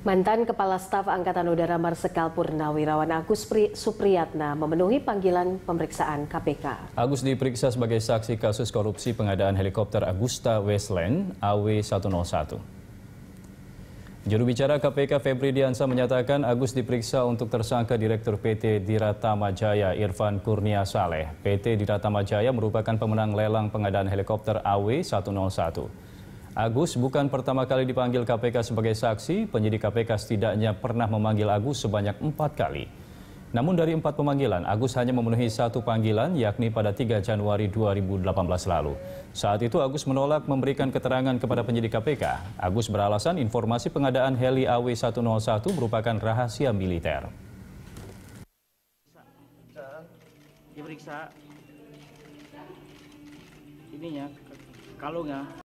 Mantan Kepala Staf Angkatan Udara Marsekal Purnawirawan Agus Pri Supriyatna memenuhi panggilan pemeriksaan KPK. Agus diperiksa sebagai saksi kasus korupsi pengadaan helikopter Agusta Westland AW101. Juru bicara KPK Febri Diansa menyatakan Agus diperiksa untuk tersangka Direktur PT Diratama Jaya Irfan Kurnia Saleh. PT Diratama Jaya merupakan pemenang lelang pengadaan helikopter AW101. Agus bukan pertama kali dipanggil KPK sebagai saksi, penyidik KPK setidaknya pernah memanggil Agus sebanyak empat kali. Namun dari empat pemanggilan, Agus hanya memenuhi satu panggilan yakni pada 3 Januari 2018 lalu. Saat itu Agus menolak memberikan keterangan kepada penyidik KPK. Agus beralasan informasi pengadaan heli AW101 merupakan rahasia militer. Diperiksa ininya kalungnya